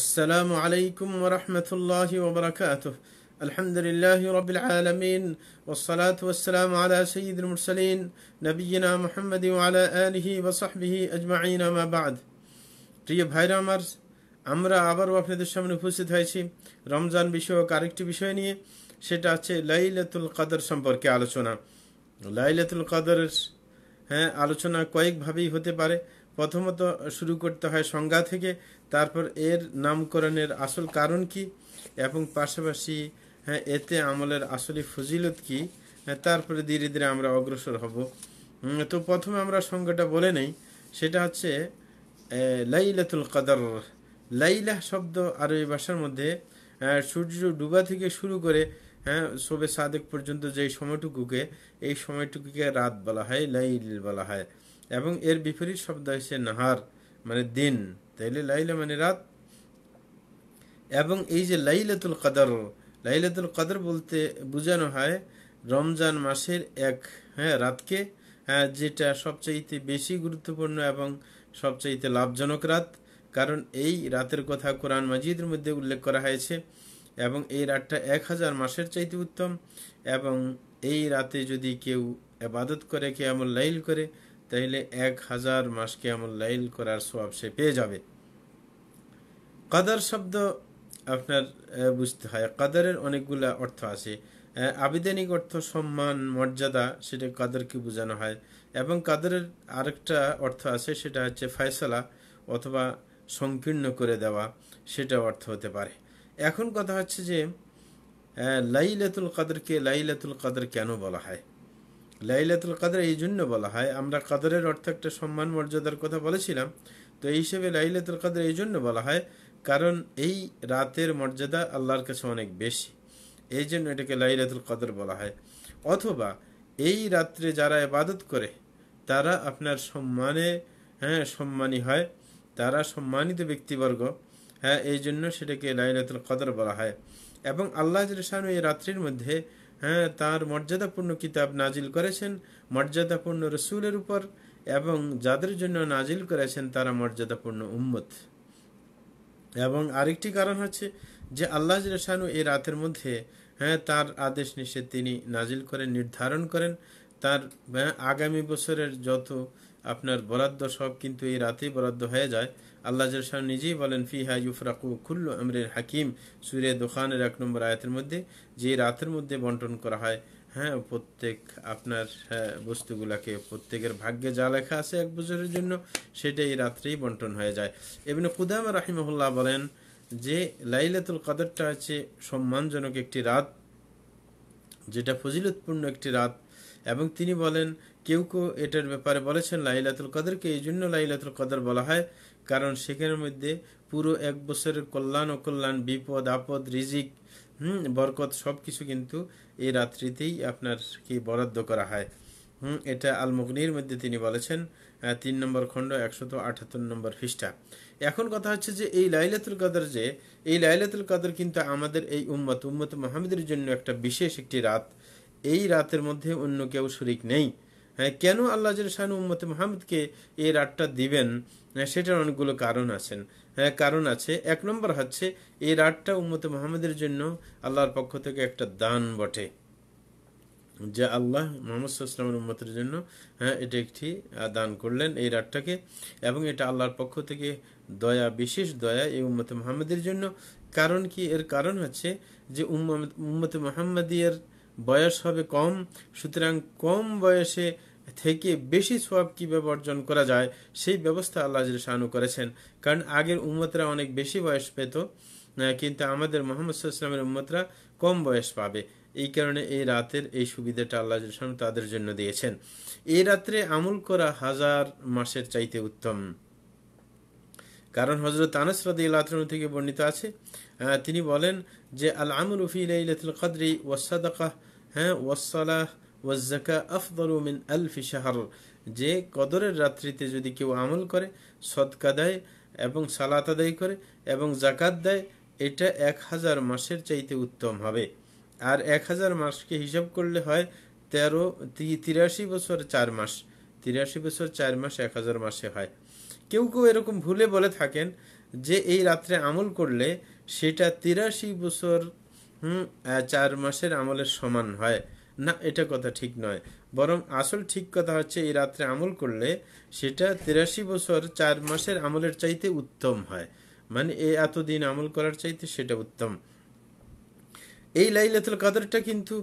السلام عليكم ورحمة الله وبركاته الحمد لله رب العالمين والصلاة والسلام على سيد المرسلين نبينا محمد وعلى آله وصحبه أجمعين ما بعد প্রিয় ভাইরা আমার আমরা আবারও আপনাদের সামনে উপস্থিত হয়েছি রমজান বিষয়ক আরেকটি বিষয় নিয়ে সেটা আছে লাইলাতুল কাদর সম্পর্কে আলোচনা লাইলাতুল কাদর হ্যাঁ আলোচনা কয়েকভাবেই হতে পারে প্রথমত শুরু করতে হয় সংজ্ঞা থেকে তারপর এর নামকরণের আসল কারণ কি এবং পাশাপাশি হ্যাঁ এতে আমলের আসলে ফজিলত কি হ্যাঁ, তারপরে ধীরে ধীরে আমরা অগ্রসর হব তো প্রথমে আমরা সংজ্ঞাটা বলে নেই সেটা হচ্ছে লাইলাতুল কাদার লাইলা শব্দ আরবি ভাষার মধ্যে সূর্য ডুবা থেকে শুরু করে হ্যাঁ সবে সাদেক পর্যন্ত যে সময়টুকুকে এই সময়টুকুকে রাত বলা হয় লাইল বলা হয় এবং এর বিপরীত শব্দ হচ্ছে নাহার মানে দিন তাইলে লাইলা মানে রাত এবং এই যে লাইলাতুল কাদর লাইলাতুল কাদর বলতে বোঝানো হয় রমজান মাসের এক হ্যাঁ রাতকে হ্যাঁ যেটা সবচাইতে বেশি গুরুত্বপূর্ণ এবং সবচাইতে লাভজনক রাত কারণ এই রাতের কথা কোরআন মাজিদের মধ্যে উল্লেখ করা হয়েছে এবং এই রাতটা এক হাজার মাসের চাইতে উত্তম এবং এই রাতে যদি কেউ আবাদত করে কেউ আমল লাইল করে তাহলে এক হাজার মাস কেমন লাইল করার সব সে পেয়ে যাবে কাদার শব্দ আপনার বুঝতে হয় কাদারের অনেকগুলা অর্থ আছে আবেদনিক অর্থ সম্মান মর্যাদা সেটা কাদেরকে বোঝানো হয় এবং কাদেরের আরেকটা অর্থ আছে সেটা হচ্ছে ফয়সলা অথবা সংকীর্ণ করে দেওয়া সেটা অর্থ হতে পারে এখন কথা হচ্ছে যে লাইলাতুল কাদেরকে লাইলাতুল কাদের কেন বলা হয় লাইলাতুল কাদর এই জন্য বলা হয় আমরা কাদরের অর্থে একটা সম্মান মর্যাদার কথা বলেছিলাম তো এই হিসেবে লাইলাতুল কাদের এই জন্য বলা হয় কারণ এই রাতের মর্যাদা আল্লাহর কাছে অনেক বেশি এই জন্য এটাকে লাইলাতুল কাদর বলা হয় অথবা এই রাত্রে যারা এবাদত করে তারা আপনার সম্মানে হ্যাঁ সম্মানী হয় তারা সম্মানিত ব্যক্তিবর্গ হ্যাঁ এই জন্য সেটাকে লাইলাতুল কদর বলা হয় এবং আল্লাহ জলসানু এই রাত্রির মধ্যে হ্যাঁ তার মর্যাদাপূর্ণ কিতাব নাজিল করেছেন মর্যাদাপূর্ণ রসুলের উপর এবং যাদের জন্য নাজিল করেছেন তারা মর্যাদাপূর্ণ উম্মত এবং আরেকটি কারণ হচ্ছে যে আল্লাহ শাহানু এই রাতের মধ্যে হ্যাঁ তার আদেশ নিষেধ তিনি নাজিল করেন নির্ধারণ করেন তার হ্যাঁ, আগামী বছরের যত আপনার বরাদ্দ সব কিন্তু এই রাতেই বরাদ্দ হয়ে যায় আল্লাহ জলসান নিজেই বলেন ফিহা ইউফরাকু খুল্লু আমরের হাকিম সুরে দোকানের এক নম্বর আয়াতের মধ্যে যে রাতের মধ্যে বন্টন করা হয় হ্যাঁ প্রত্যেক আপনার হ্যাঁ, বস্তুগুলাকে প্রত্যেকের ভাগ্যে যা লেখা আছে এক বছরের জন্য সেটা এই রাত্রেই বন্টন হয়ে যায় এমনি কুদাম রাহিমহুল্লাহ বলেন যে লাইলাতুল কাদরটা হচ্ছে সম্মানজনক একটি রাত যেটা ফজিলতপূর্ণ একটি রাত এবং তিনি বলেন কেউ কেউ এটার ব্যাপারে বলেছেন লাইলাতুল কদরকে এই জন্য লাইলাতুল কদর বলা হয় কারণ সেখানের মধ্যে পুরো এক বছরের কল্যাণ অকল্যাণ বিপদ আপদ রিজিক হুম বরকত সব কিছু কিন্তু এই রাত্রিতেই আপনার কি বরাদ্দ করা হয় হুম এটা আলমগ্নির মধ্যে তিনি বলেছেন তিন নম্বর খণ্ড একশত আঠাত্তর নম্বর খ্রিস্টা এখন কথা হচ্ছে যে এই লাইলাতুল কাদার যে এই লাইলাতুল কাদর কিন্তু আমাদের এই উম্মত উম্মত মাহমুদের জন্য একটা বিশেষ একটি রাত এই রাতের মধ্যে অন্য কেউ শরিক নেই হ্যাঁ কেন আল্লাহ শাহানু উম্মতে মোহাম্মদকে এই রাতটা দিবেন হ্যাঁ, সেটার অনেকগুলো কারণ আছেন হ্যাঁ কারণ আছে এক নম্বর হচ্ছে এই রাতটা উম্মতে মোহাম্মদের জন্য আল্লাহর পক্ষ থেকে একটা দান বটে যে আল্লাহ মোহাম্মদামের সাল্লামের উম্মতের জন্য হ্যাঁ এটা একটি দান করলেন এই রাতটাকে এবং এটা আল্লাহর পক্ষ থেকে দয়া বিশেষ দয়া এই উম্মতে মোহাম্মদের জন্য কারণ কি এর কারণ হচ্ছে যে উম্মতে মোহাম্মদিয়ার বয়স হবে কম সুতরাং কম বয়সে থেকে বেশি সোয়াব কীভাবে অর্জন করা যায় সেই ব্যবস্থা আল্লাহ শাহানু করেছেন কারণ আগের উম্মতরা অনেক বেশি বয়স পেত কিন্তু আমাদের মোহাম্মদ ইসলামের উম্মতরা কম বয়স পাবে এই কারণে এই রাতের এই সুবিধাটা আল্লাহ শাহানু তাদের জন্য দিয়েছেন এই রাত্রে আমুল করা হাজার মাসের চাইতে উত্তম কারণ হজরত আনসরাদ রাদি থেকে বর্ণিত আছে তিনি বলেন যে আল আমল ফি লাইলাতুল কদরি সাদাকাহ হ্যাঁ ওয়াজ যাকা আফদালু মিন আলফি শাহর যে কদরের রাত্রিতে যদি কেউ আমল করে সদকা দেয় এবং সালাত আদায় করে এবং জাকাত দেয় এটা এক হাজার মাসের চাইতে উত্তম হবে আর এক হাজার মাসকে হিসাব করলে হয় তেরো তিরাশি বছর চার মাস তিরাশি বছর চার মাস এক হাজার মাসে হয় কেউ কেউ এরকম ভুলে বলে থাকেন যে এই রাত্রে আমল করলে সেটা তিরাশি বছর চার মাসের আমলের সমান হয় না এটা কথা ঠিক নয় বরং আসল ঠিক কথা হচ্ছে এই রাত্রে আমল করলে সেটা তিরাশি বছর চার মাসের আমলের চাইতে উত্তম হয় মানে এই এতদিন আমল করার চাইতে সেটা উত্তম এই লাইলাতুল কাদরটা কিন্তু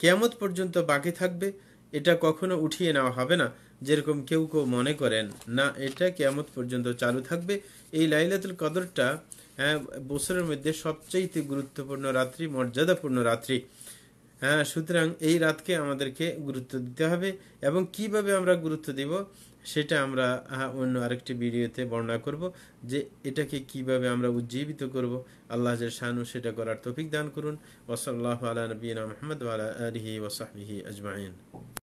কেয়ামত পর্যন্ত বাকি থাকবে এটা কখনো উঠিয়ে নেওয়া হবে না যেরকম কেউ কেউ মনে করেন না এটা কেমন পর্যন্ত চালু থাকবে এই লাইলাতুল কদরটা হ্যাঁ বছরের মধ্যে সবচেয়ে গুরুত্বপূর্ণ রাত্রি মর্যাদাপূর্ণ রাত্রি হ্যাঁ সুতরাং এই রাতকে আমাদেরকে গুরুত্ব দিতে হবে এবং কিভাবে আমরা গুরুত্ব দিব সেটা আমরা হ্যাঁ, অন্য আরেকটি ভিডিওতে বর্ণনা করব যে এটাকে কিভাবে আমরা উজ্জীবিত করব আল্লাহ শাহানু সেটা করার তফিক দান করুন ওসল্লাহ আলা নবীন মহম্মদ আলা আলহি ওসাহি আজমাইন